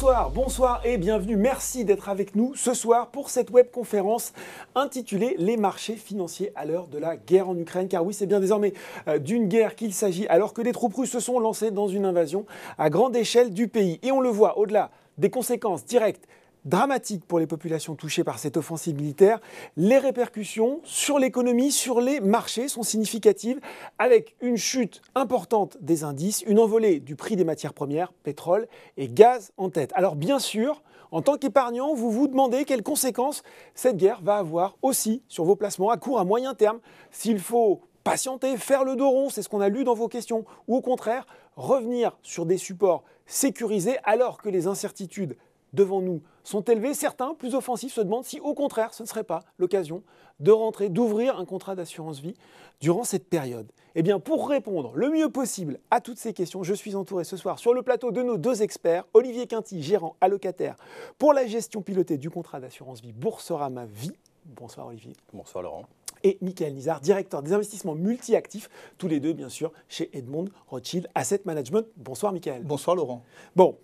Bonsoir, bonsoir et bienvenue. Merci d'être avec nous ce soir pour cette webconférence intitulée Les marchés financiers à l'heure de la guerre en Ukraine. Car oui, c'est bien désormais euh, d'une guerre qu'il s'agit alors que les troupes russes se sont lancées dans une invasion à grande échelle du pays. Et on le voit au-delà des conséquences directes dramatique pour les populations touchées par cette offensive militaire. Les répercussions sur l'économie, sur les marchés sont significatives, avec une chute importante des indices, une envolée du prix des matières premières, pétrole et gaz en tête. Alors bien sûr, en tant qu'épargnant, vous vous demandez quelles conséquences cette guerre va avoir aussi sur vos placements à court, à moyen terme, s'il faut patienter, faire le dos rond, c'est ce qu'on a lu dans vos questions, ou au contraire, revenir sur des supports sécurisés alors que les incertitudes devant nous sont élevés, certains, plus offensifs, se demandent si au contraire ce ne serait pas l'occasion de rentrer, d'ouvrir un contrat d'assurance vie durant cette période. Eh bien, pour répondre le mieux possible à toutes ces questions, je suis entouré ce soir sur le plateau de nos deux experts, Olivier Quinty, gérant allocataire pour la gestion pilotée du contrat d'assurance vie Boursorama Vie. Bonsoir Olivier. Bonsoir Laurent et Michael Nizar, directeur des investissements multi-actifs, tous les deux bien sûr chez Edmond Rothschild Asset Management. Bonsoir Michael. Bonsoir Laurent. Bon,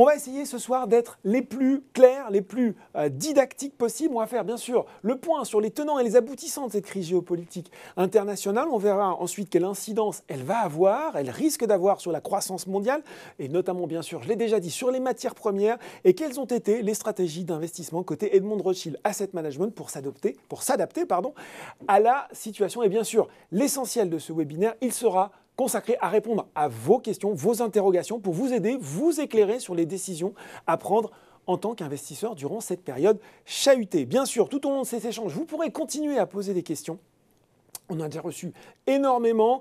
on va essayer ce soir d'être les plus clairs, les plus euh, didactiques possibles. On va faire bien sûr le point sur les tenants et les aboutissants de cette crise géopolitique internationale. On verra ensuite quelle incidence elle va avoir, elle risque d'avoir sur la croissance mondiale et notamment bien sûr, je l'ai déjà dit, sur les matières premières et quelles ont été les stratégies d'investissement côté Edmond Rothschild Asset Management pour s'adapter, pour s'adapter pardon, à la situation. Et bien sûr, l'essentiel de ce webinaire, il sera consacré à répondre à vos questions, vos interrogations, pour vous aider, vous éclairer sur les décisions à prendre en tant qu'investisseur durant cette période chahutée. Bien sûr, tout au long de ces échanges, vous pourrez continuer à poser des questions. On a déjà reçu énormément.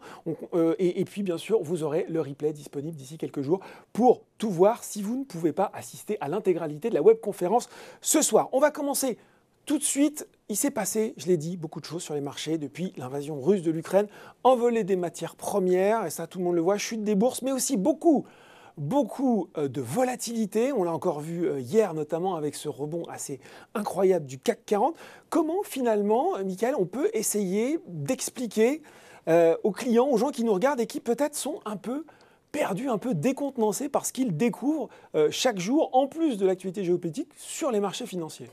Euh, et, et, puis, bien sûr, vous aurez le replay disponible d'ici quelques jours pour tout voir si vous ne pouvez pas assister à l'intégralité de la webconférence ce soir. On va commencer tout de suite il s'est passé, je l'ai dit, beaucoup de choses sur les marchés depuis l'invasion russe de l'Ukraine, envolée des matières premières, et ça tout le monde le voit, chute des bourses, mais aussi beaucoup, beaucoup euh, de volatilité. On l'a encore vu euh, hier notamment avec ce rebond assez incroyable du CAC 40. Comment finalement, euh, Michael, on peut essayer d'expliquer aux clients, aux gens qui nous regardent et qui peut-être sont un peu perdus, un peu décontenancés par ce qu'ils découvrent chaque jour, en plus de l'activité géopolitique, sur les marchés financiers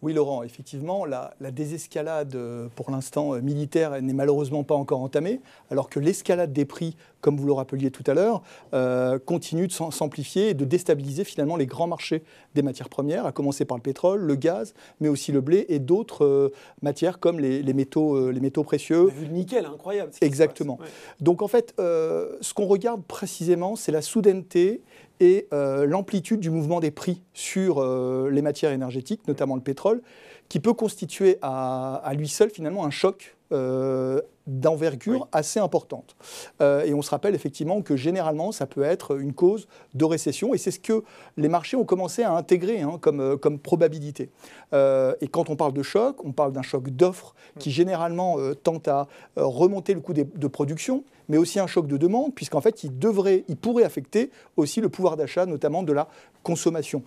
oui, Laurent, effectivement, la, désescalade euh, pour l'instant euh, militaire n'est malheureusement pas encore entamée, alors que l'escalade des prix comme vous le rappeliez tout à l'heure, euh, continue de s'amplifier et de déstabiliser finalement les grands marchés des matières premières, à commencer par le pétrole, le gaz, mais aussi le blé et d'autres euh, matières comme les, métaux, euh, les métaux précieux. vu le nickel, incroyable. Exactement. Donc en fait, ce qu'on regarde précisément, c'est la soudaineté et l'amplitude du mouvement des prix sur les matières énergétiques, notamment le pétrole, qui peut constituer à, lui seul finalement un choc. Euh, d'envergure assez importante. Euh, et on se rappelle effectivement que généralement, ça peut être une cause de récession, et c'est ce que les marchés ont commencé à intégrer hein, comme, euh, comme probabilité. Euh, et quand on parle de choc, on parle d'un choc d'offres mm. qui généralement tend tente à remonter le coût de production, mais aussi un choc de demande, puisqu'en fait, il, devrait, il pourrait affecter aussi le pouvoir d'achat, notamment de la consommation.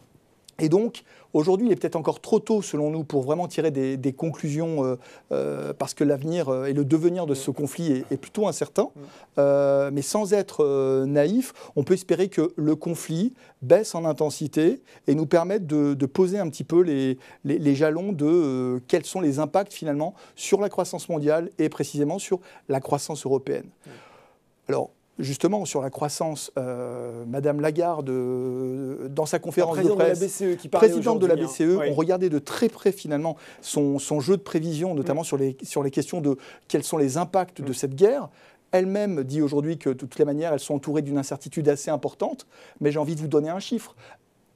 Et donc, aujourd'hui, il est peut-être encore trop tôt, selon nous, pour vraiment tirer des, conclusions, euh, euh, parce que l'avenir euh, et le devenir de ce mm. conflit est, plutôt incertain. Mm. mais sans être naïf, on peut espérer que le conflit baisse en intensité et nous permette de, poser un petit peu les, les jalons de quels sont les impacts, finalement, sur la croissance mondiale et précisément sur la croissance européenne. Mm. Alors, justement sur la croissance, euh, Madame Lagarde, euh, dans sa conférence de presse, présidente de la BCE, e e, hein. on regardait de très près finalement son, jeu de prévision, notamment mm. sur, les, questions de quels sont les impacts de mm. cette guerre. Elle-même dit aujourd'hui que de toutes les manières, elles sont entourées d'une incertitude assez importante, mais j'ai envie de vous donner un chiffre.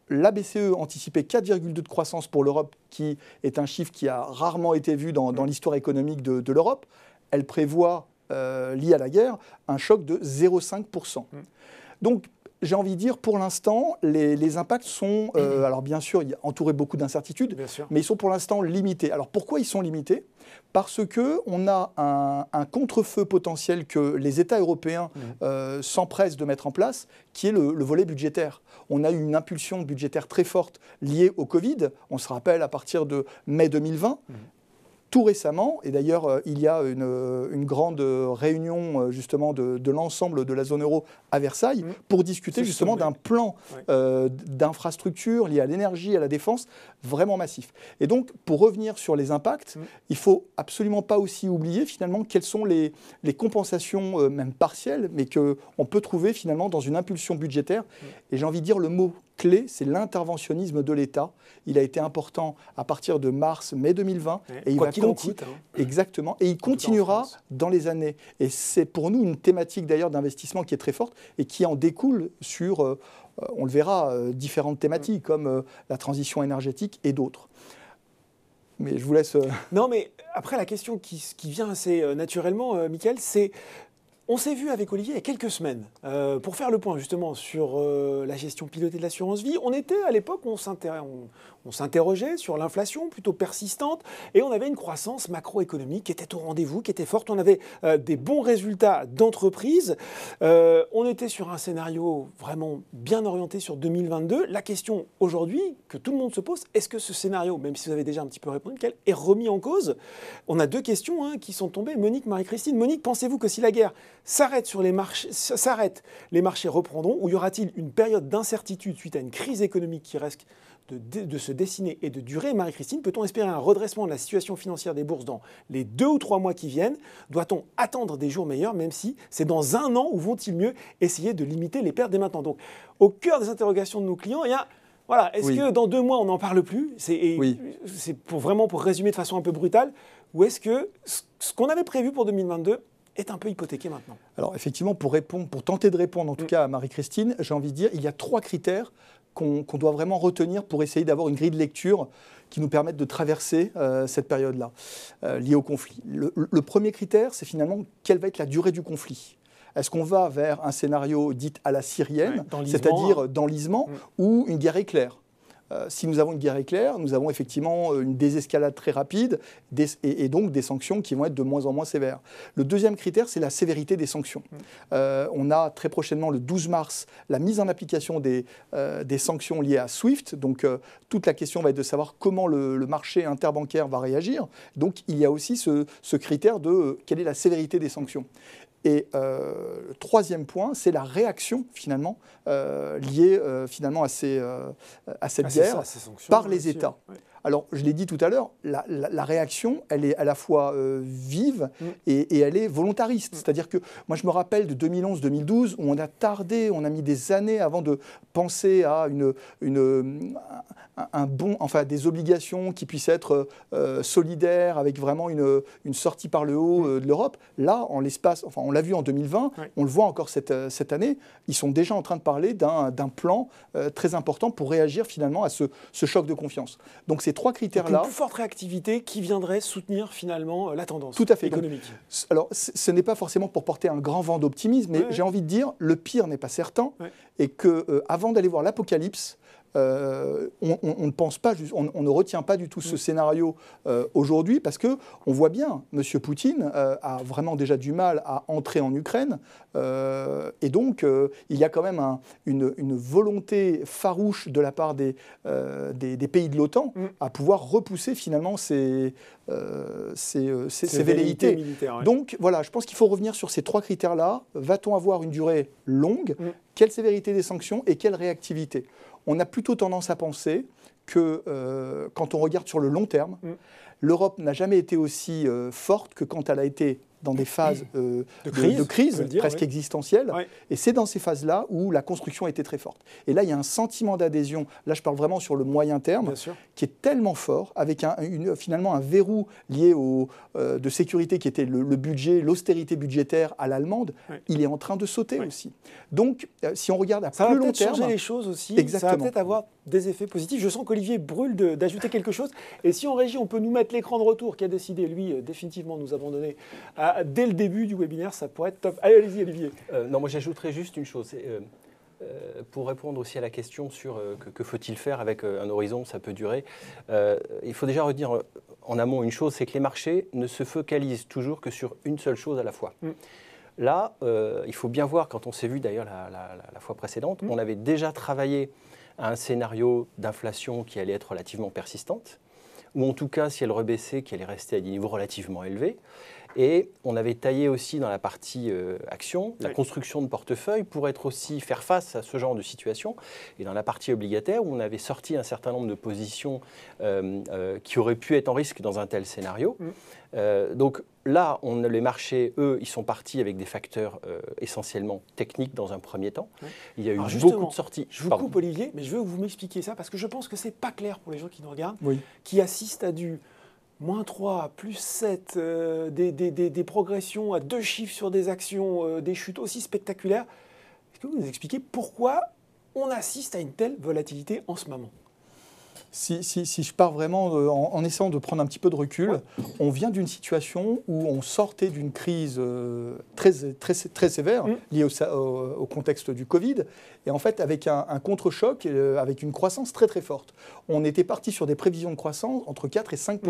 La BCE anticipait 4,2 de croissance pour l'Europe, qui est un chiffre qui a rarement été vu dans, mm. l'histoire économique de l'Europe. Elle prévoit euh, liés à la guerre, un choc de 0,5%. Mm. Donc, j'ai envie de dire, pour l'instant, les, impacts sont, euh, mm. alors bien sûr, il y entouré beaucoup d'incertitudes, mais ils sont pour l'instant limités. Alors pourquoi ils sont limités Parce qu'on a un, contrefeu potentiel que les États européens mm. euh, s'empressent de mettre en place, qui est le, volet budgétaire. On a eu une impulsion budgétaire très forte liée au Covid. On se rappelle à partir de mai 2020, tout récemment, et d'ailleurs euh, il y a une, euh, grande euh, réunion justement de, l'ensemble de la zone euro à Versailles mmh. pour discuter justement d'un plan d'infrastructures d'infrastructure lié à l'énergie, à la défense, vraiment massif. Et donc pour revenir sur les impacts, il mmh. il faut absolument pas aussi oublier finalement quelles sont les, compensations même partielles, mais qu'on peut trouver finalement dans une impulsion budgétaire. Mmh. Et j'ai envie de dire le mot clé, c'est l'interventionnisme de l'État. Il a été important à partir de mars, mai 2020. Et, il va continuer hein. Exactement. Et il continuera dans les années. Et c'est pour nous une thématique d'ailleurs d'investissement qui est très forte et qui en découle sur, euh, on le verra, euh, différentes thématiques mm. comme euh, la transition énergétique et d'autres. Mais je vous laisse. Non, mais après, la question qui, qui vient assez naturellement, Michael, c'est on s'est vu avec Olivier il y a quelques semaines euh, pour faire le point justement sur euh, la gestion pilotée de l'assurance vie. On était à l'époque, on, s'intéressait on s'interrogeait sur l'inflation plutôt persistante et on avait une croissance macroéconomique qui était au rendez-vous, qui était forte. On avait euh, des bons résultats d'entreprise. Euh, on était sur un scénario vraiment bien orienté sur 2022. La question aujourd'hui que tout le monde se pose, est-ce que ce scénario, même si vous avez déjà un petit peu répondu, est remis en cause On a deux questions hein, qui sont tombées. Monique, Marie-Christine, Monique, pensez-vous que si la guerre s'arrête sur les marchés, s'arrête, les marchés reprendront ou y aura-t-il une période d'incertitude suite à une crise économique qui reste de, se dessiner et de durer. Marie-Christine, peut-on espérer un redressement de la situation financière des bourses dans les deux ou trois mois qui viennent Doit-on attendre des jours meilleurs, même si c'est dans un an ou vont-ils mieux essayer de limiter les pertes dès maintenant Donc, au cœur des interrogations de nos clients, il y a voilà, est-ce que dans deux mois on n'en parle plus C'est pour vraiment pour résumer de façon un peu brutale, ou est-ce que ce qu'on avait prévu pour 2022 est un peu hypothéqué maintenant Alors effectivement, pour répondre, pour tenter de répondre en tout mm. cas à Marie-Christine, j'ai envie de dire, il y a trois critères qu'on doit vraiment retenir pour essayer d'avoir une grille de lecture qui nous permette de traverser euh, cette période-là euh, liée au conflit. Le, premier critère, c'est finalement quelle va être la durée du conflit. Est-ce qu'on va vers un scénario dit à la syrienne, c'est-à-dire hein. d'enlisement mm. ou une guerre éclair euh, si nous avons une guerre éclair, nous avons effectivement euh, une désescalade très rapide et, donc des sanctions qui vont être de moins en moins sévères. Le deuxième critère, c'est la sévérité des sanctions. Mmh. Euh, on a très prochainement, le 12 mars, la mise en application des, sanctions liées à SWIFT. Donc toute la question va être de savoir comment le, marché interbancaire va réagir. Donc il y a aussi ce critère de quelle est la sévérité des sanctions. Et euh, le troisième point, c'est la réaction finalement euh, liée euh, finalement à, ces, cette ah, guerre par les États. Alors, je l'ai dit tout à l'heure, la, réaction, elle est à la fois euh, vive mm. et, elle est volontariste. Mm. C'est-à-dire que moi, je me rappelle de 2011-2012 où on a tardé, on a mis des années avant de penser à une, une un, bon, enfin, des obligations qui puissent être solidaire euh, solidaires avec vraiment une, une, sortie par le haut mm. euh, de l'Europe. Là, en l'espace, enfin, on l'a vu en 2020, on le voit encore cette, cette année, ils sont déjà en train de parler d'un plan très important pour réagir finalement à ce, ce choc de confiance. Donc, c'est trois critères-là. Une plus forte réactivité qui viendrait soutenir finalement euh, la tendance Tout à fait. économique. alors, ce n'est pas forcément pour porter un grand vent d'optimisme, mais j'ai envie de dire, le pire n'est pas certain, et que euh, avant d'aller voir l'apocalypse, euh, on, ne pense pas, on, ne retient pas du tout ce mm. scénario euh, aujourd'hui parce que on voit bien, M. Poutine euh, a vraiment déjà du mal à entrer en Ukraine et donc il y a quand même une, volonté farouche de la part des, pays de l'OTAN mm. à pouvoir repousser finalement ces, velléités. Donc voilà, je pense qu'il faut revenir sur ces trois critères-là. Va-t-on avoir une durée longue mm. Quelle sévérité des sanctions et quelle réactivité on a plutôt tendance à penser que euh, quand on regarde sur le long terme, mm. l'Europe n'a jamais été aussi euh, forte que quand elle a été dans des phases euh, de crise, presque existentielles, existentielle. Et c'est dans ces phases-là où la construction était très forte. Et là, il y a un sentiment d'adhésion, là je parle vraiment sur le moyen terme, qui est tellement fort, avec une, finalement un verrou lié au, euh, de sécurité qui était le, budget, l'austérité budgétaire à l'allemande, il est en train de sauter aussi. Donc, euh, si on regarde à plus long terme... Ça changer les choses aussi, ça va peut-être avoir des effets positifs. Je sens qu'Olivier brûle d'ajouter quelque chose. Et si on régit, on peut nous mettre l'écran de retour qui a décidé, lui, définitivement nous abandonner à dès le début du webinaire, ça pourrait être top. Allez, y Olivier. Euh, non, moi j'ajouterais juste une chose. Euh, euh, pour répondre aussi à la question sur que, faut-il faire avec un horizon, ça peut durer, il faut déjà redire en amont une chose, c'est que les marchés ne se focalisent toujours que sur une seule chose à la fois. Mm. Là, il faut bien voir, quand on s'est vu d'ailleurs la, fois précédente, mm. on avait déjà travaillé à un scénario d'inflation qui allait être relativement persistante, ou en tout cas, si elle rebaissait, qui allait rester à des niveaux relativement élevés. Et on avait taillé aussi dans la partie euh, action, la construction de portefeuille pour être aussi faire face à ce genre de situation. Et dans la partie obligataire, où on avait sorti un certain nombre de positions euh, euh, qui auraient pu être en risque dans un tel scénario. Mm. donc là, on, les marchés, eux, ils sont partis avec des facteurs essentiellement techniques dans un premier temps. Il y a eu beaucoup de sorties. Je vous coupe Olivier, mais je veux que vous m'expliquiez ça parce que je pense que c'est pas clair pour les gens qui nous regardent, qui assistent à du moins 3, plus 7, euh, des, progressions à deux chiffres sur des actions, euh, des chutes aussi spectaculaires. Est-ce que vous nous expliquez pourquoi on assiste à une telle volatilité en ce moment si, je pars vraiment euh, en, essayant de prendre un petit peu de recul, on vient d'une situation où on sortait d'une crise euh, très, très, sévère mm. liée au, contexte du Covid, et en fait avec un, contre-choc, euh, avec une croissance très très forte. On était parti sur des prévisions de croissance entre 4 et 5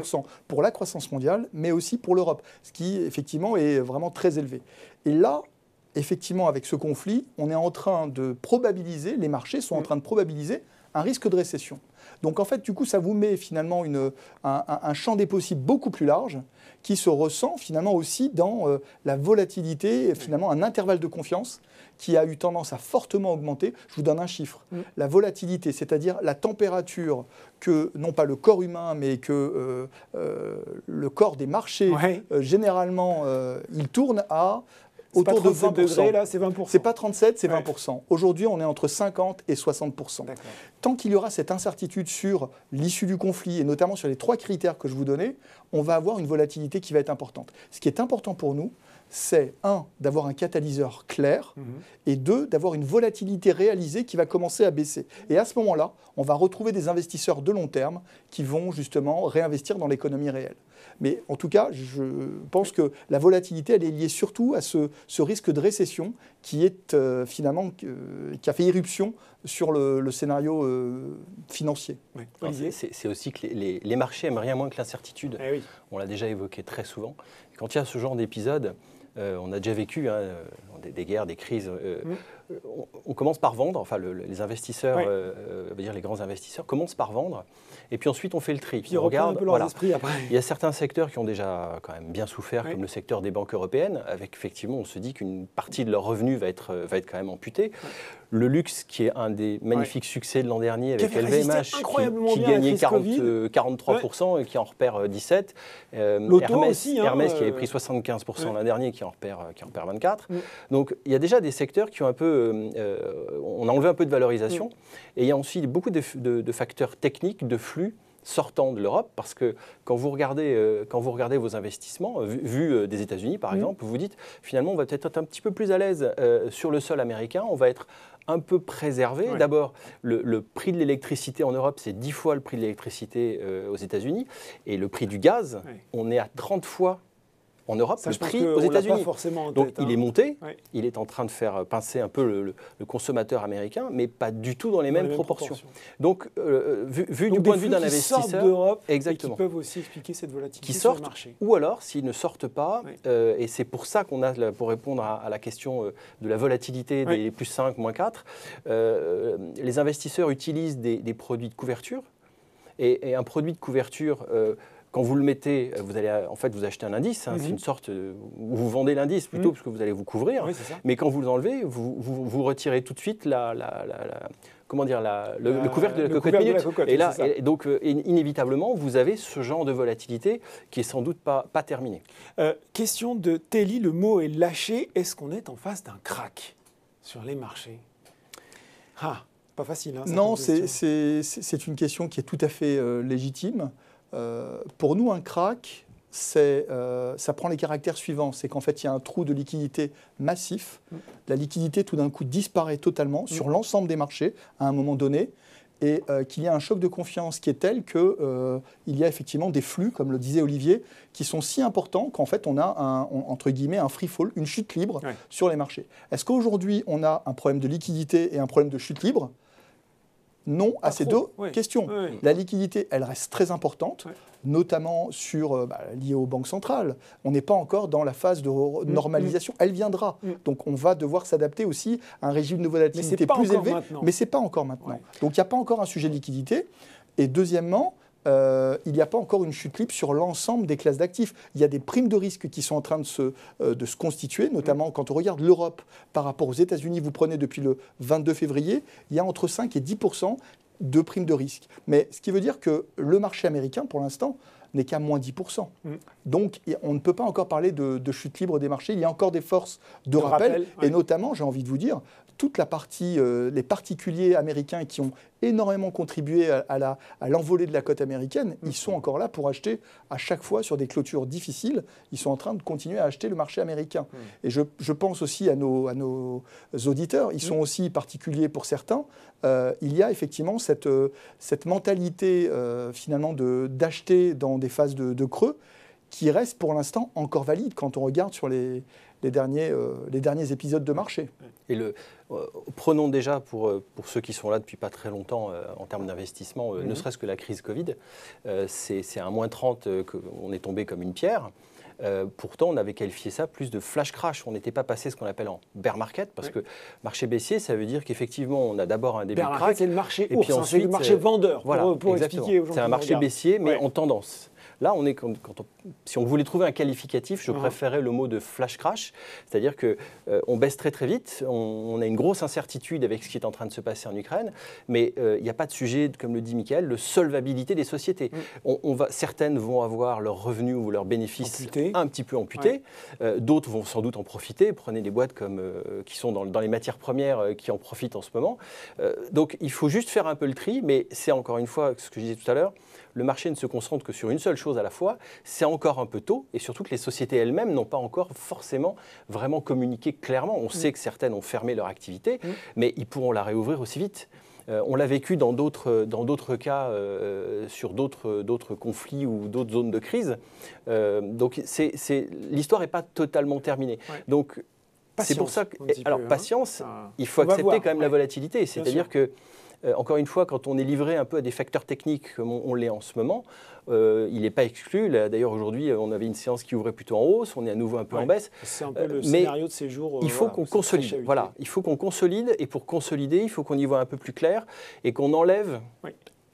pour la croissance mondiale, mais aussi pour l'Europe, ce qui effectivement est vraiment très élevé. Et là, effectivement, avec ce conflit, on est en train de probabiliser, les marchés sont en mm. train de probabiliser un risque de récession. Donc en fait, du coup, ça vous met finalement une, un, champ des possibles beaucoup plus large qui se ressent finalement aussi dans euh, la volatilité, et finalement un intervalle de confiance qui a eu tendance à fortement augmenter. Je vous donne un chiffre. La volatilité, c'est-à-dire la température que, non pas le corps humain, mais que euh, euh, le corps des marchés, généralement, il tourne à autour de 20 degrés, là, c'est 20 C'est pas 37, c'est 20 Aujourd'hui, on est entre 50 et 60 Tant qu'il y aura cette incertitude sur l'issue du conflit et notamment sur les trois critères que je vous donnais, on va avoir une volatilité qui va être importante. Ce qui est important pour nous, c'est un, d'avoir un catalyseur clair, mhm. et deux, d'avoir une volatilité réalisée qui va commencer à baisser. Et à ce moment-là, on va retrouver des investisseurs de long terme qui vont justement réinvestir dans l'économie réelle. Mais en tout cas, je pense que la volatilité, elle est liée surtout à ce, risque de récession qui est euh, finalement euh, qui a fait irruption sur le, scénario euh, financier. C'est aussi que les, marchés aiment rien moins que l'incertitude. Eh on l'a déjà évoqué très souvent. quand il y a ce genre d'épisode, on a déjà vécu hein, des, guerres, des crises on, commence par vendre, enfin les investisseurs, euh, on va dire les grands investisseurs commencent par vendre, et puis ensuite on fait le tri. on regarde, Il y a certains secteurs qui ont déjà quand même bien souffert, comme le secteur des banques européennes, avec effectivement on se dit qu'une partie de leurs revenus va être, euh, va être quand même amputée. Le luxe, qui est un des magnifiques succès de l'an dernier avec qui LVMH, qui, qui gagnait 43% euh, et qui en repère 17. Euh, hein, qui avait pris 75% l'an dernier, qui en qui en repère 24. Donc il y a déjà des secteurs qui ont un peu euh, euh, on a enlevé un peu de valorisation. Mm. Et il y a aussi beaucoup de, facteurs techniques, de flux sortant de l'Europe, parce que quand vous regardez, euh, quand vous regardez vos investissements, vu, des États-Unis par mm. exemple, vous dites finalement on va peut-être être un petit peu plus à l'aise sur le sol américain, on va être un peu préservé. D'abord, le, prix de l'électricité en Europe, c'est 10 fois le prix de l'électricité aux États-Unis, et le prix du gaz, on est à 30 fois en Europe le prix aux États-Unis. Donc il est hein. monté, il est en train de faire euh, pincer un peu le, consommateur américain, mais pas du tout dans les, mêmes, proportions. Donc euh, euh, vu, du point de vue d'un investisseur, d'Europe, exactement, qui peuvent aussi expliquer cette volatilité qui sortent, marché. Ou alors s'ils ne sortent pas, et c'est pour ça qu'on a pour répondre à, la question de la volatilité des plus 5, moins 4, les investisseurs utilisent des, produits de couverture. et un produit de couverture quand vous le mettez, euh, vous allez euh, en fait vous achetez un indice, hein, c'est mhm. une sorte euh, vous vendez l'indice plutôt mhm. parce que vous allez vous couvrir. mais quand vous l'enlevez, vous, vous, retirez tout de suite la, comment dire, la, le, couvercle de la cocotte minute. et là, donc inévitablement, vous avez ce genre de volatilité qui est sans doute pas, pas terminée. question de Telly, le mot est lâché. Est-ce qu'on est en face d'un crack sur les marchés Ah, pas facile. Hein, non, c'est une question qui est tout à fait légitime. Euh, pour nous, un crack, euh, ça prend les caractères suivants. C'est qu'en fait, il y a un trou de liquidité massif. Mm. La liquidité, tout d'un coup, disparaît totalement mm. sur l'ensemble des marchés à un moment donné et euh, qu'il y a un choc de confiance qui est tel qu'il y a effectivement des flux, comme le disait Olivier, qui sont si importants qu'en fait on a un, entre guillemets un free fall, une chute libre sur les marchés. Est-ce qu'aujourd'hui on a un problème de liquidité et un problème de chute libre non à ces deux questions. La liquidité, elle reste très importante, notamment sur euh, bah, liée aux banques centrales. On n'est pas encore dans la phase de mm, normalisation. Mm. Elle viendra. Mm. Donc on va devoir s'adapter aussi à un régime de volatilité plus élevé. Mais c'est pas encore maintenant. Donc il n'y a pas encore un sujet de liquidité. Et deuxièmement, euh, il n'y a pas encore une chute libre sur l'ensemble des classes d'actifs. Il y a des primes de risque qui sont en train de se, euh, de se constituer, notamment quand on regarde l'Europe par rapport aux États-Unis. Vous prenez depuis le 22 février, il y a entre 5 et 10 de primes de risque. Mais ce qui veut dire que le marché américain, pour l'instant, n'est qu'à moins 10%. Mm. Donc on ne peut pas encore parler de, chute libre des marchés, il y a encore des forces de, rappel, et notamment, j'ai envie de vous dire, toute la partie, euh, les particuliers américains qui ont énormément contribué à, à l'envolée de la cote américaine, ils sont encore là pour acheter à chaque fois sur des clôtures difficiles. Ils sont en train de continuer à acheter le marché américain. Hmm. Et je, pense aussi à nos, à nos auditeurs. Ils sont hmm. aussi particuliers pour certains. Euh, il y a effectivement cette, euh, cette mentalité finalement de, d'acheter dans des phases de, de creux qui reste pour l'instant encore valide quand on regarde sur les, les derniers, euh, les derniers épisodes de marché. Et le, euh, prenons déjà pour, euh, pour ceux qui sont là depuis pas très longtemps en termes d'investissement, mhm. ne serait-ce que la crise Covid, c'est un moins 30 qu'on est tombé comme une pierre. pourtant, on avait qualifié ça plus de flash crash. On n'était pas passé ce qu'on appelle en bear market, parce que marché baissier, ça veut dire qu'effectivement, on a d'abord un début bear de C'est le marché et puis hein, ensuite, le marché vendeur, voilà, pour, expliquer C'est un marché baissier, mais en tendance. Là, on est, quand, si on voulait trouver un qualificatif, je mhm. préférais le mot de flash crash, c'est-à-dire que euh, on baisse très très vite, on, a une grosse incertitude avec ce qui est en train de se passer en Ukraine, mais euh, il n'y a pas de sujet, comme le dit Michael, de solvabilité des sociétés. Mm. certaines vont avoir leurs revenus ou leurs bénéfices un petit peu amputés, euh, d'autres vont sans doute en profiter. Prenez des boîtes qui sont dans, les matières premières qui en profitent en ce moment. donc il faut juste faire un peu le tri, mais c'est encore une fois ce que je disais tout à l'heure le marché ne se concentre que sur une seule chose à la fois, c'est encore un peu tôt, et surtout que les sociétés elles-mêmes n'ont pas encore forcément vraiment communiqué clairement. On mm. sait que certaines ont fermé leur activité, mm. mais ils pourront la réouvrir aussi vite. Euh, on l'a vécu dans d'autres, cas, euh, sur d'autres, conflits ou d'autres zones de crise. Euh, donc l'histoire n'est pas totalement terminée. Donc, c'est pour ça que. Alors, hein. patience, ah. il faut accepter quand même la volatilité. C'est-à-dire que euh, encore une fois, quand on est livré un peu à des facteurs techniques comme on, l'est en ce moment, euh, il n'est pas exclu. D'ailleurs, aujourd'hui, euh, on avait une séance qui ouvrait plutôt en hausse, on est à nouveau un peu en baisse. C'est un peu le scénario de ces jours. il faut qu'on consolide. Voilà, il faut qu'on consolide. Et pour consolider, il faut qu'on y voit un peu plus clair et qu'on enlève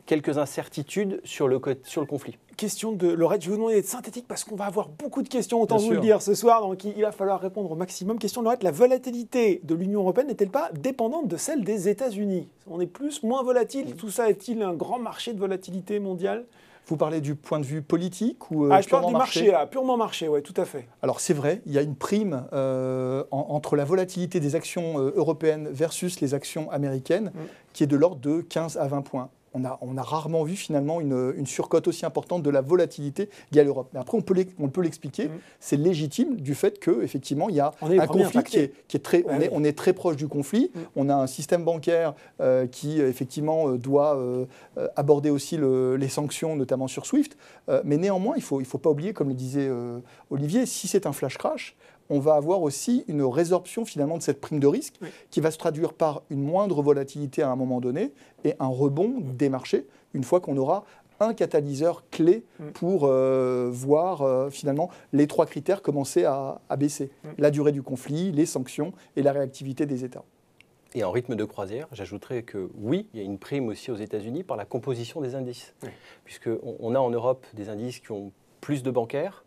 quelques incertitudes sur le, sur le conflit. Question de Laurette, je vais vous demander d'être synthétique parce qu'on va avoir beaucoup de questions, autant vous le dire ce soir, donc il va falloir répondre au maximum. Question de Laurette, la volatilité de l'Union européenne n'est-elle pas dépendante de celle des États-Unis On est plus, moins volatile mm. Tout ça est-il un grand marché de volatilité mondiale vous parlez du point de vue politique ou euh, ah, je parle du marché, purement marché, oui, tout à fait. Alors c'est vrai, il y a une prime euh, entre la volatilité des actions euh, européennes versus les actions américaines mm. qui est de l'ordre de 15 à 20 points on a, rarement vu finalement une, surcote aussi importante de la volatilité liée à l'Europe. Mais après, on peut l'expliquer, mm. c'est légitime du fait qu'effectivement, il y a un conflit qui est, très, on, Est, très proche du conflit. Mm. On a un système bancaire euh, qui, effectivement, euh, doit euh, aborder aussi les sanctions, notamment sur SWIFT. mais néanmoins, il ne faut pas oublier, comme le disait Olivier, si c'est un flash crash, on va avoir aussi une résorption finalement de cette prime de risque qui va se traduire par une moindre volatilité à un moment donné et un rebond des marchés une fois qu'on aura un catalyseur clé mm. pour euh, voir euh, finalement les trois critères commencer à, baisser. Mm. La durée du conflit, les sanctions et la réactivité des États. Et en rythme de croisière, j'ajouterais que oui, il y a une prime aussi aux États-Unis par la composition des indices. Puisqu'on on a en Europe des indices qui ont plus de bancaires,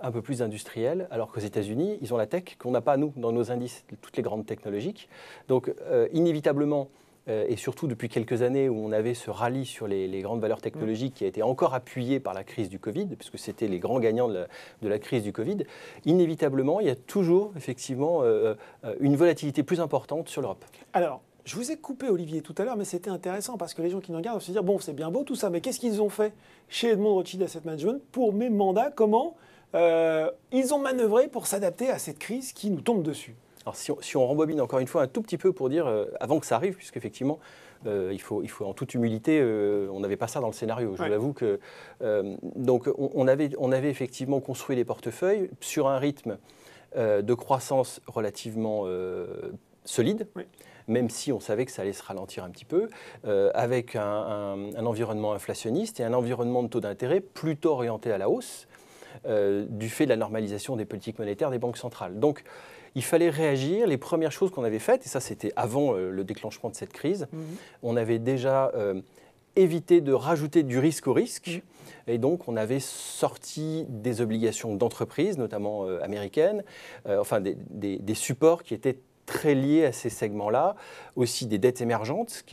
un peu plus industriel, alors qu'aux États-Unis, ils ont la tech qu'on n'a pas, nous, dans nos indices, toutes les grandes technologiques. Donc, euh, inévitablement, euh, et surtout depuis quelques années où on avait ce rallye sur les, grandes valeurs technologiques qui a été encore appuyé par la crise du Covid, puisque c'était les grands gagnants de la, crise du Covid, inévitablement, il y a toujours effectivement euh, une volatilité plus importante sur l'Europe. Alors, je vous ai coupé, Olivier, tout à l'heure, mais c'était intéressant parce que les gens qui nous regardent vont se dire bon, c'est bien beau tout ça, mais qu'est-ce qu'ils ont fait chez Edmond Rothschild Asset Management pour mes mandats Comment euh, ils ont manœuvré pour s'adapter à cette crise qui nous tombe dessus. Alors si on, rembobine encore une fois un tout petit peu pour dire, euh, avant que ça arrive, puisqu'effectivement, euh, il, faut, il faut en toute humilité, on n'avait pas ça dans le scénario, je l'avoue que... donc on, avait, on avait effectivement construit les portefeuilles sur un rythme de croissance relativement solide. même si on savait que ça allait se ralentir un petit peu, avec un, environnement inflationniste et un environnement de taux d'intérêt plutôt orienté à la hausse, euh, du fait de la normalisation des politiques monétaires des banques centrales. Donc, il fallait réagir. Les premières choses qu'on avait faites, et ça c'était avant euh, le déclenchement de cette crise, mhm. on avait déjà euh, évité de rajouter du risque au risque. Mhm. Et donc, on avait sorti des obligations d'entreprise, notamment américaines, enfin des, supports qui étaient très liés à ces segments-là, aussi des dettes émergentes.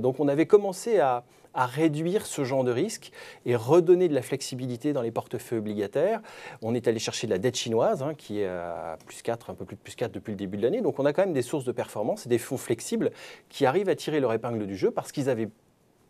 donc, on avait commencé à, à réduire ce genre de risque et redonner de la flexibilité dans les portefeuilles obligataires. On est allé chercher de la dette chinoise hein, qui est à plus 4, un peu plus de plus 4 depuis le début de l'année. Donc on a quand même des sources de performance et des fonds flexibles qui arrivent à tirer leur épingle du jeu parce qu'ils avaient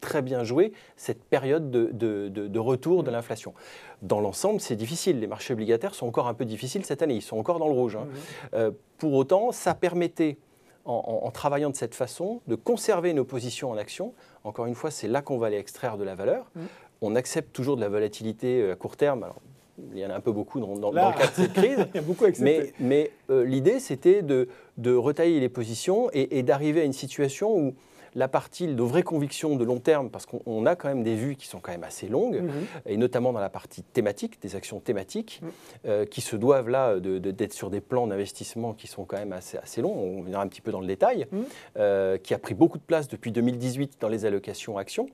très bien joué cette période de, retour de mmh. l'inflation. Dans l'ensemble, c'est difficile. Les marchés obligataires sont encore un peu difficiles cette année. Ils sont encore dans le rouge. Hein. Mmh. Euh, pour autant, ça permettait en, travaillant de cette façon, de conserver nos positions en action. Encore une fois, c'est là qu'on va aller extraire de la valeur. Mm. On accepte toujours de la volatilité euh, à court terme. il y en a un peu beaucoup dans, le cadre de cette crise. Mais, euh, l'idée, c'était de, de, retailler les positions et d'arriver à une situation où la partie de vraies convictions de long terme, parce qu'on a quand même des vues qui sont quand même assez longues, mhm. et notamment dans la partie thématique, des actions thématiques, mhm. euh, qui se doivent là d'être sur des plans d'investissement qui sont quand même assez, assez longs, on verra un petit peu dans le détail, mhm. euh, qui a pris beaucoup de place depuis 2018 dans les allocations actions.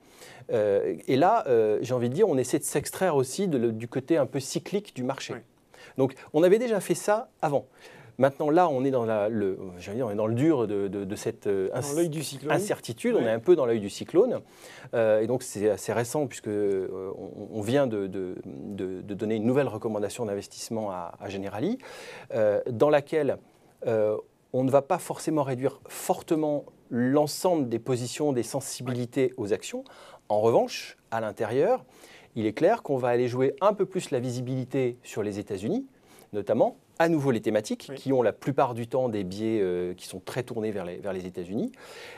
Euh, et là, j'ai envie de dire, on essaie de s'extraire aussi du côté un peu cyclique du marché. Donc on avait déjà fait ça avant. Maintenant, là, on est dans, la, le, on est dur de, cette euh, incertitude. On est un peu dans l'œil du cyclone. Euh, et donc, c'est assez récent, puisque euh, on, vient de, donner une nouvelle recommandation d'investissement à, Generali, dans laquelle on ne va pas forcément réduire fortement l'ensemble des positions, des sensibilités aux actions. En revanche, à l'intérieur, il est clair qu'on va aller jouer un peu plus la visibilité sur les États-Unis, notamment à nouveau les thématiques, qui ont la plupart du temps des biais euh, qui sont très tournés vers les, vers États-Unis.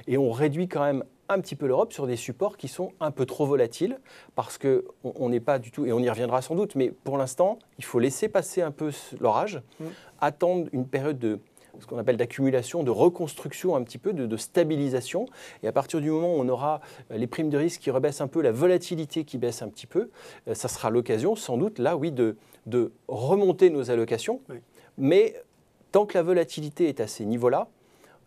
Et on réduit quand même un petit peu l'Europe sur des supports qui sont un peu trop volatiles, parce qu'on n'est pas du tout, et on y reviendra sans doute, mais pour l'instant, il faut laisser passer un peu l'orage, mm. attendre une période de ce qu'on appelle d'accumulation, de reconstruction un petit peu, de, de, stabilisation. Et à partir du moment où on aura euh, les primes de risque qui rebaissent un peu, la volatilité qui baisse un petit peu, euh, ça sera l'occasion sans doute là, oui, de, de remonter nos allocations, mais tant que la volatilité est à ces niveaux-là,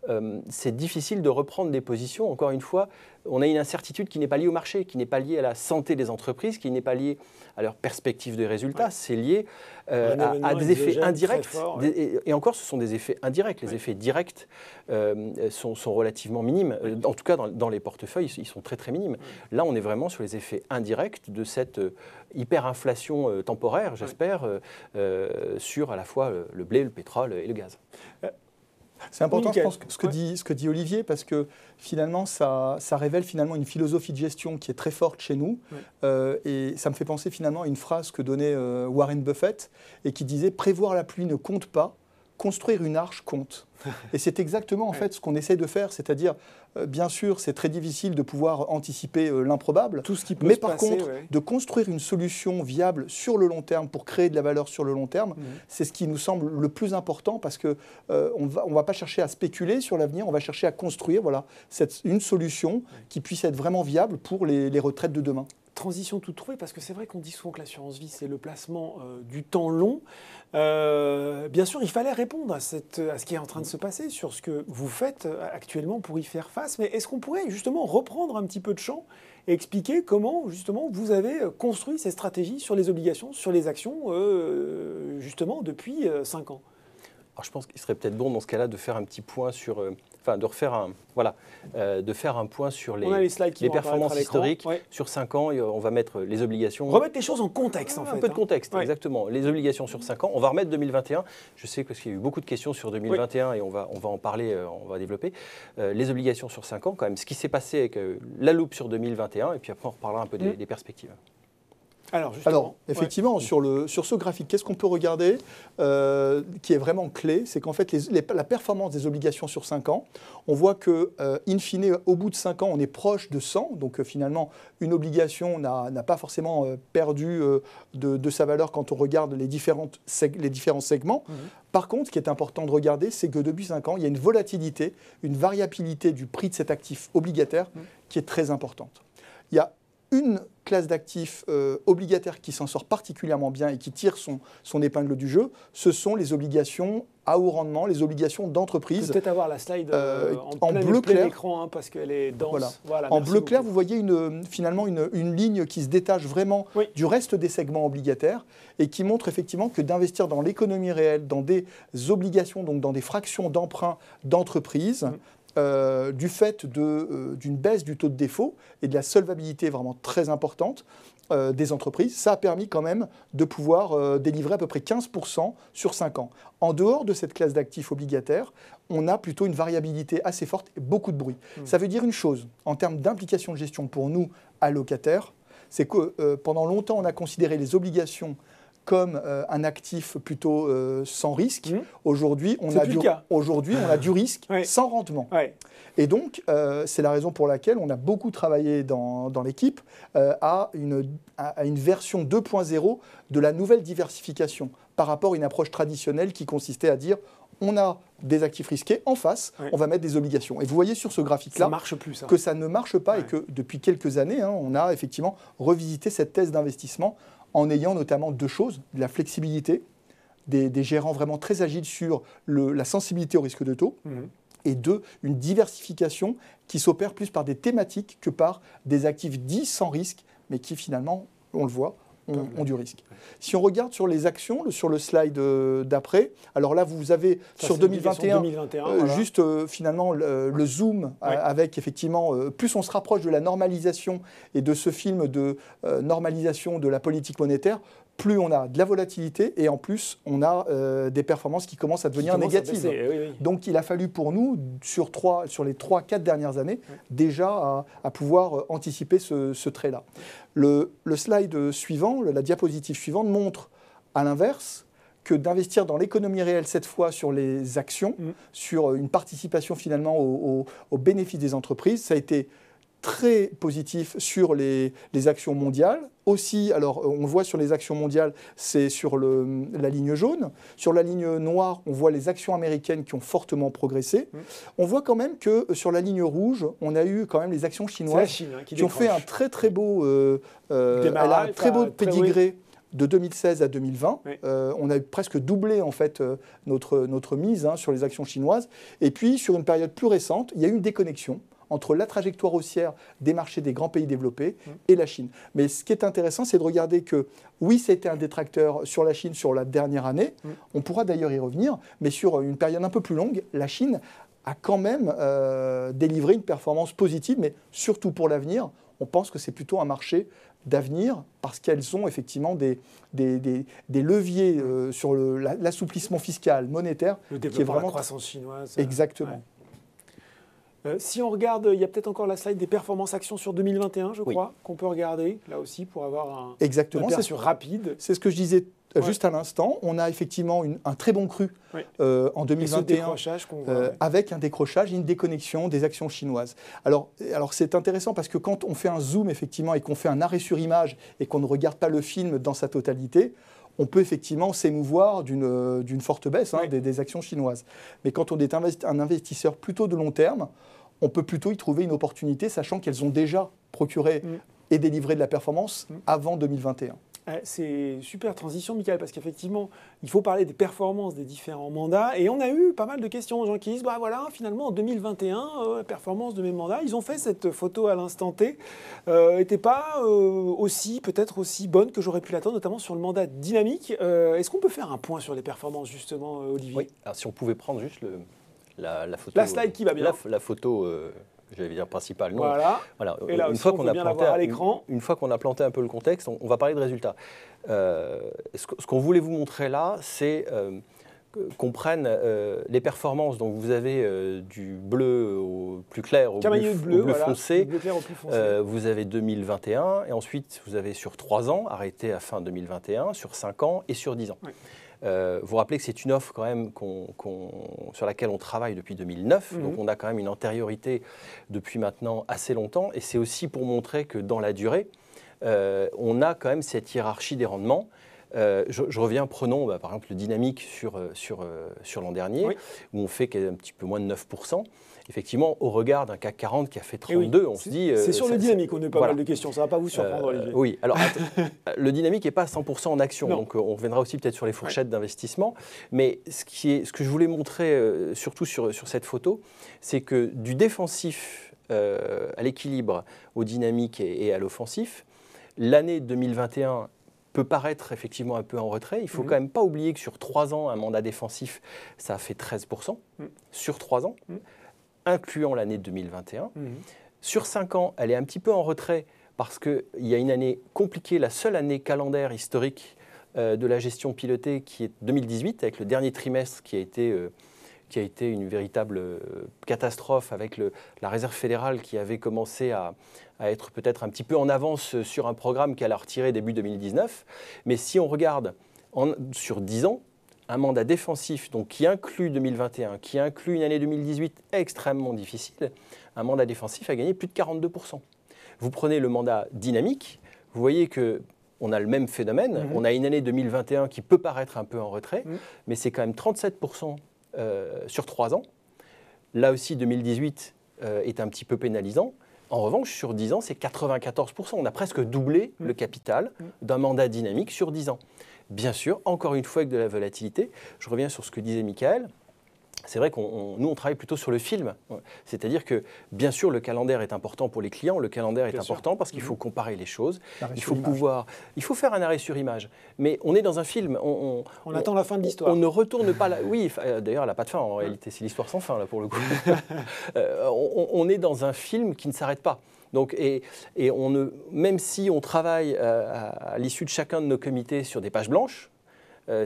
euh, c'est difficile de reprendre des positions. Encore une fois, on a une incertitude qui n'est pas liée au marché, qui n'est pas liée à la santé des entreprises, qui n'est pas liée à leur perspective de résultats. C'est lié euh, à, des effets indirects. et, encore, ce sont des effets indirects. Les effets directs euh, sont, relativement minimes. En tout cas, dans, dans, les portefeuilles, ils sont très très minimes. Là, on est vraiment sur les effets indirects de cette hyperinflation temporaire, j'espère, sur à la fois le blé, le pétrole et le gaz. C'est important, je pense, ce, que dit, Olivier, parce que finalement, ça, révèle finalement une philosophie de gestion qui est très forte chez nous. Euh, et ça me fait penser finalement à une phrase que donnait euh, Warren Buffett et qui disait Prévoir la pluie ne compte pas, construire une arche compte. Et c'est exactement en fait ce qu'on essaie de faire, c'est-à-dire, euh, bien sûr, c'est très difficile de pouvoir anticiper euh, l'improbable, tout ce qui peut mais par contre, de construire une solution viable sur le long terme pour créer de la valeur sur le long terme, mhm. c'est ce qui nous semble le plus important parce que euh, on va, ne va pas chercher à spéculer sur l'avenir, on va chercher à construire voilà, une solution qui puisse être vraiment viable pour les, retraites de demain transition tout trouvée parce que c'est vrai qu'on dit souvent que l'assurance vie c'est le placement du temps long. Euh, bien sûr, il fallait répondre à, ce qui est en train de se passer, sur ce que vous faites euh, actuellement pour y faire face. Mais est-ce qu'on pourrait justement reprendre un petit peu de champ et expliquer comment justement vous avez euh, construit ces stratégies sur les obligations, sur les actions, justement depuis 5 ans alors je pense qu'il serait peut-être bon dans ce cas-là de faire un petit point sur enfin de refaire un, voilà, euh, de faire un point sur les, performances historiques sur 5 ans. Euh, on va mettre les obligations. Remettre les choses en contexte, en fait. Un peu de hein. contexte, exactement. Les obligations sur 5 ans. On va remettre 2021. Je sais qu'il y a eu beaucoup de questions sur 2021 et on va, on va en parler, euh, on va développer. les obligations sur 5 ans, quand même, ce qui s'est passé avec la loupe sur 2021 et puis après on reparlera un peu des mm. perspectives. Alors, effectivement, sur, le, sur ce graphique, qu'est-ce qu'on peut regarder euh, qui est vraiment clé C'est qu'en fait, la performance des obligations sur 5 ans, on voit que, euh, fine, au bout de 5 ans, on est proche de 100. Donc, euh, finalement, une obligation n'a pas forcément perdu de, sa valeur quand on regarde les, différentes les différents segments. Mhm. Par contre, ce qui est important de regarder, c'est que depuis 5 ans, il y a une volatilité, une variabilité du prix de cet actif obligataire mhm. qui est très importante. Il y a une classe d'actifs euh, obligataires qui s'en sort particulièrement bien et qui tire son, épingle du jeu, ce sont les obligations à haut rendement, les obligations d'entreprise. Peut-être avoir la slide euh, euh, en, bleu clair. Hein, parce qu'elle est dense. en bleu clair, vous voyez une, finalement une, ligne qui se détache vraiment du reste des segments obligataires et qui montre effectivement que d'investir dans l'économie réelle, dans des obligations, donc dans des fractions d'emprunt d'entreprise, euh, du fait euh, d'une baisse du taux de défaut et de la solvabilité vraiment très importante euh, des entreprises, ça a permis quand même de pouvoir délivrer à peu près 15% sur 5 ans. En dehors de cette classe d'actifs obligataires, on a plutôt une variabilité assez forte et beaucoup de bruit. Hmm. Ça veut dire une chose, en termes d'implication de gestion pour nous, allocataires, c'est que pendant longtemps, on a considéré les obligations comme euh, un actif plutôt euh, sans risque. Mhm. Aujourd'hui, on, a du, aujourd'hui on a du risque sans rendement. Et donc, euh, c'est la raison pour laquelle on a beaucoup travaillé dans, l'équipe à une, à, une, version 2.0 de la nouvelle diversification par rapport à une approche traditionnelle qui consistait à dire on a des actifs risqués en face, on va mettre des obligations. Et vous voyez sur ce graphique-là ça plus, que ça ne marche pas et que depuis quelques années, hein, on a effectivement revisité cette thèse d'investissement en ayant notamment deux choses, de la flexibilité, des, gérants vraiment très agiles sur la sensibilité au risque de taux, mhm. et deux, une diversification qui s'opère plus par des thématiques que par des actifs dits sans risque, mais qui finalement, on le voit, ont, du risque. Si on regarde sur les actions, sur le slide euh, d'après, alors là, vous avez sur 2021, euh, juste euh, finalement le, zoom avec effectivement, plus on se rapproche de la normalisation et de ce film de normalisation de la politique monétaire, plus on a de la volatilité et en plus on a euh, des performances qui commencent à devenir négatives. Donc il a fallu pour nous, sur, sur les 3-4 dernières années, déjà à, pouvoir euh, anticiper ce, trait-là. Le, slide suivant, la diapositive suivante montre à l'inverse que d'investir dans l'économie réelle cette fois sur les actions, mm. sur euh, une participation finalement au, bénéfice des entreprises, ça a été très positif sur les, actions mondiales. Aussi, alors euh, on voit sur les actions mondiales, c'est sur la ligne jaune. Sur la ligne noire, on voit les actions américaines qui ont fortement progressé. Mmh. On voit quand même que euh, sur la ligne rouge, on a eu quand même les actions chinoises hein, qui, ont fait un très très beau, euh, euh un très beau pédigré de 2016 à 2020. on a presque doublé en fait notre, notre mise hein, sur les actions chinoises. Et puis sur une période plus récente, il y a eu une déconnexion entre la trajectoire haussière des marchés des grands pays développés mm. et la Chine. Mais ce qui est intéressant, c'est de regarder que, oui, c'était un détracteur sur la Chine sur la dernière année, mm. on pourra d'ailleurs y revenir, mais sur une période un peu plus longue, la Chine a quand même euh, délivré une performance positive, mais surtout pour l'avenir, on pense que c'est plutôt un marché d'avenir parce qu'elles ont effectivement des, des, leviers euh, sur l'assouplissement fiscal, monétaire. qui est vraiment... de la croissance chinoise. Exactement. Euh, si on regarde, il y a peut-être encore la slide des performances actions sur 2021, je crois, qu'on peut regarder là aussi pour avoir un Exactement, rapide. C'est ce que je disais euh, juste à l'instant. On a effectivement un très bon cru euh, en 2021 avec un décrochage, une déconnexion des actions chinoises. Alors, alors c'est intéressant parce que quand on fait un zoom effectivement et qu'on fait un arrêt sur image et qu'on ne regarde pas le film dans sa totalité, on peut effectivement s'émouvoir d'une forte baisse hein, des, actions chinoises. Mais quand on est un investisseur plutôt de long terme, on peut plutôt y trouver une opportunité, sachant qu'elles ont déjà procuré mm. et délivré de la performance mm. avant 2021. Euh, c'est super transition, Michael, parce qu'effectivement, il faut parler des performances des différents mandats. Et on a eu pas mal de questions, gens qui disent, bah voilà, finalement, en 2021, euh, performance de mes mandats, ils ont fait cette photo à l'instant T, n'était euh, pas aussi, peut-être aussi bonne que j'aurais pu l'attendre, notamment sur le mandat dynamique. Est-ce qu'on peut faire un point sur les performances, justement, Olivier Oui, si on pouvait prendre juste le, la, photo. qui va bien. La, photo. Euh, dire principale. Voilà. une fois qu'on a planté à l'écran, une, fois qu'on a planté un peu le contexte, on, va parler de résultats. Euh, ce, qu'on voulait vous montrer là, c'est euh, qu'on prenne les performances. Donc vous avez du bleu au plus clair au bleu, foncé. plus foncé. vous avez 2021 et ensuite vous avez sur 3 ans, arrêté à fin 2021, sur 5 ans et sur 10 ans. Euh, vous rappelez que c'est une offre quand même sur laquelle on travaille depuis 2009, mhm. donc on a quand même une antériorité depuis maintenant assez longtemps, et c'est aussi pour montrer que dans la durée, euh, on a quand même cette hiérarchie des rendements euh, je, reviens, prenons bah, par exemple le dynamique sur, euh, sur, euh, sur l'an dernier, où on fait un petit peu moins de 9%. Effectivement, au regard d'un CAC 40 qui a fait 32, eh on se dit... C'est sur le dynamique, on a pas mal de questions, ça ne va pas vous surprendre, Oui, alors le dynamique n'est pas 100% en action, donc on reviendra aussi peut-être sur les fourchettes d'investissement, mais ce, qui est, ce que je voulais montrer surtout sur, sur cette photo, c'est que du défensif à l'équilibre, au dynamique et à l'offensif. L'année 2021 peut paraître effectivement un peu en retrait. Il faut mhm. quand même pas oublier que sur trois ans, un mandat défensif, ça a fait 13%, mhm. sur trois ans, mhm. incluant l'année 2021. Sur cinq ans, elle est un petit peu en retrait parce qu'il y a une année compliquée, la seule année calendaire historique euh, de la gestion pilotée qui est 2018, avec le dernier trimestre qui a été... Euh, qui a été une véritable euh, catastrophe avec le, la Réserve fédérale qui avait commencé à, être peut-être un petit peu en avance sur un programme qu'elle a retiré début 2019. Mais si on regarde en, sur 10 ans, un mandat défensif, donc qui inclut 2021, qui inclut une année 2018 extrêmement difficile, un mandat défensif a gagné plus de 42%. Vous prenez le mandat dynamique, vous voyez que on a le même phénomène, mm-hmm. on a une année 2021 qui peut paraître un peu en retrait, mm-hmm. mais c'est quand même 37% euh, sur trois ans. Là aussi, 2018 euh, est un petit peu pénalisant. En revanche, sur 10 ans, c'est 94%. On a presque doublé mm. le capital mm. d'un mandat dynamique sur 10 ans. Bien sûr, encore une fois avec de la volatilité, je reviens sur ce que disait Michael, c'est vrai qu'on nous on travaille plutôt sur le film, c'est-à-dire que bien sûr le calendrier est important pour les clients, le calendrier est important parce qu'il faut mhm. comparer les choses, il faut pouvoir, il faut faire un arrêt sur image, mais on est dans un film, on, attend la fin de l'histoire, on ne retourne pas, la, oui, euh, d'ailleurs elle n'a pas de fin en réalité, c'est l'histoire sans fin là pour le coup, euh, on, est dans un film qui ne s'arrête pas. Donc, et, et, on ne, même si on travaille euh, à, l'issue de chacun de nos comités sur des pages blanches,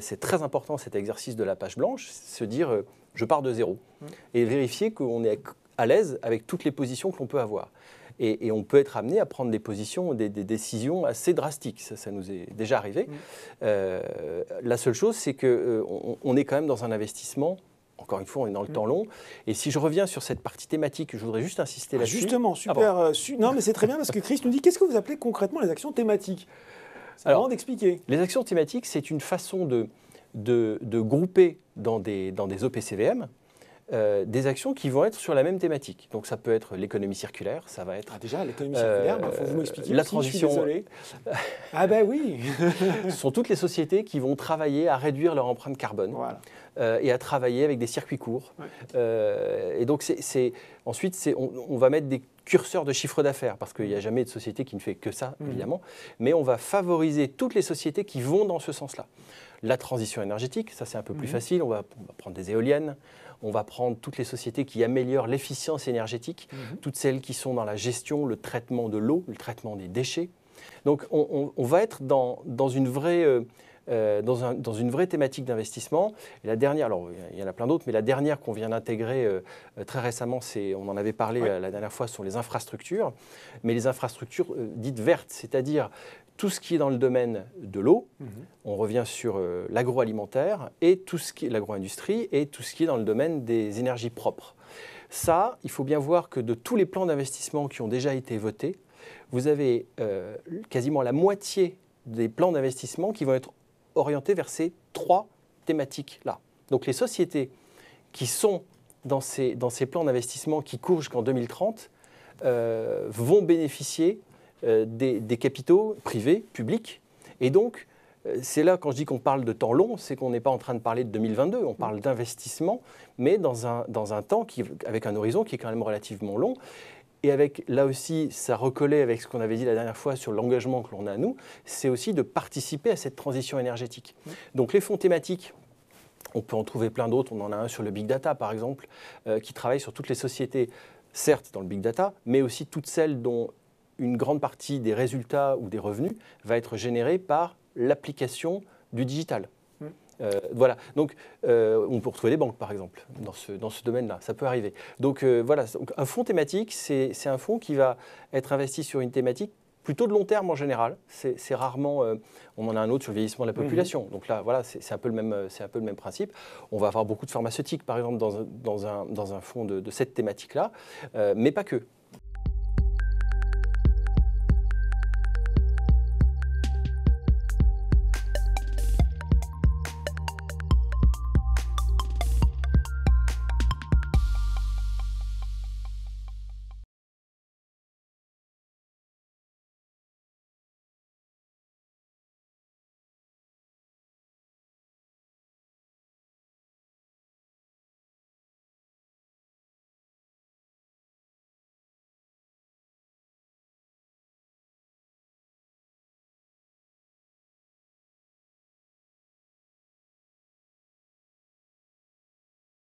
c'est très important cet exercice de la page blanche, se dire je pars de zéro mmh. et vérifier qu'on est à l'aise avec toutes les positions que l'on peut avoir. Et, on peut être amené à prendre des positions, des, décisions assez drastiques. Ça, nous est déjà arrivé. Mmh. Euh, la seule chose, c'est qu'on euh, est quand même dans un investissement encore une fois, on est dans le mmh. temps long. Et si je reviens sur cette partie thématique, je voudrais juste insister ah, là-dessus. Justement, ah super. Euh, non, mais c'est très bien parce que Chris nous dit qu'est-ce que vous appelez concrètement les actions thématiques Alors, d'expliquer. Les actions thématiques, c'est une façon de, de, grouper dans des, OPCVM euh, des actions qui vont être sur la même thématique. Donc ça peut être l'économie circulaire, ça va être... Ah déjà, l'économie circulaire, il bah, vous euh, La transition... ah ben oui Ce sont toutes les sociétés qui vont travailler à réduire leur empreinte carbone euh, et à travailler avec des circuits courts. et donc c'est... Ensuite, on, va mettre des curseurs de chiffre d'affaires, parce qu'il n'y a jamais de société qui ne fait que ça, mmh. évidemment, mais on va favoriser toutes les sociétés qui vont dans ce sens-là la transition énergétique, ça c'est un peu plus mhm. facile, on va, prendre des éoliennes, on va prendre toutes les sociétés qui améliorent l'efficience énergétique, mhm. toutes celles qui sont dans la gestion, le traitement de l'eau, le traitement des déchets. Donc on, va être dans, une vraie... Euh, euh, dans, une vraie thématique d'investissement. la dernière, alors il y en a plein d'autres, mais la dernière qu'on vient d'intégrer euh, euh, très récemment, c'est, on en avait parlé la dernière fois, sont les infrastructures, mais les infrastructures dites vertes, c'est-à-dire tout ce qui est dans le domaine de l'eau, mhm. on revient sur l'agroalimentaire et tout ce qui est lagro et tout ce qui est dans le domaine des énergies propres. Ça, il faut bien voir que de tous les plans d'investissement qui ont déjà été votés, vous avez quasiment la moitié des plans d'investissement qui vont être orienté vers ces trois thématiques-là. Donc les sociétés qui sont dans ces, dans ces plans d'investissement qui courent jusqu'en 2030 euh, vont bénéficier euh, des, capitaux privés, publics. Et donc, euh, c'est là, quand je dis qu'on parle de temps long, c'est qu'on n'est pas en train de parler de 2022, on parle d'investissement, mais dans un, dans un temps qui, avec un horizon qui est quand même relativement long et avec, là aussi, ça recollait avec ce qu'on avait dit la dernière fois sur l'engagement que l'on a, nous, c'est aussi de participer à cette transition énergétique. Mmh. Donc les fonds thématiques, on peut en trouver plein d'autres, on en a un sur le big data, par exemple, euh, qui travaille sur toutes les sociétés, certes dans le big data, mais aussi toutes celles dont une grande partie des résultats ou des revenus va être générée par l'application du digital. Euh, voilà. Donc, euh, on peut retrouver des banques, par exemple, dans ce, domaine-là. Ça peut arriver. Donc, euh, voilà. un fonds thématique, c'est un fonds qui va être investi sur une thématique plutôt de long terme en général. C'est rarement. on en a un autre sur le vieillissement de la mhm. population. Donc là, voilà, c'est un, peu le même, un peu le même principe. On va avoir beaucoup de pharmaceutiques, par exemple, dans, un, fonds de, cette thématique-là, mais pas que.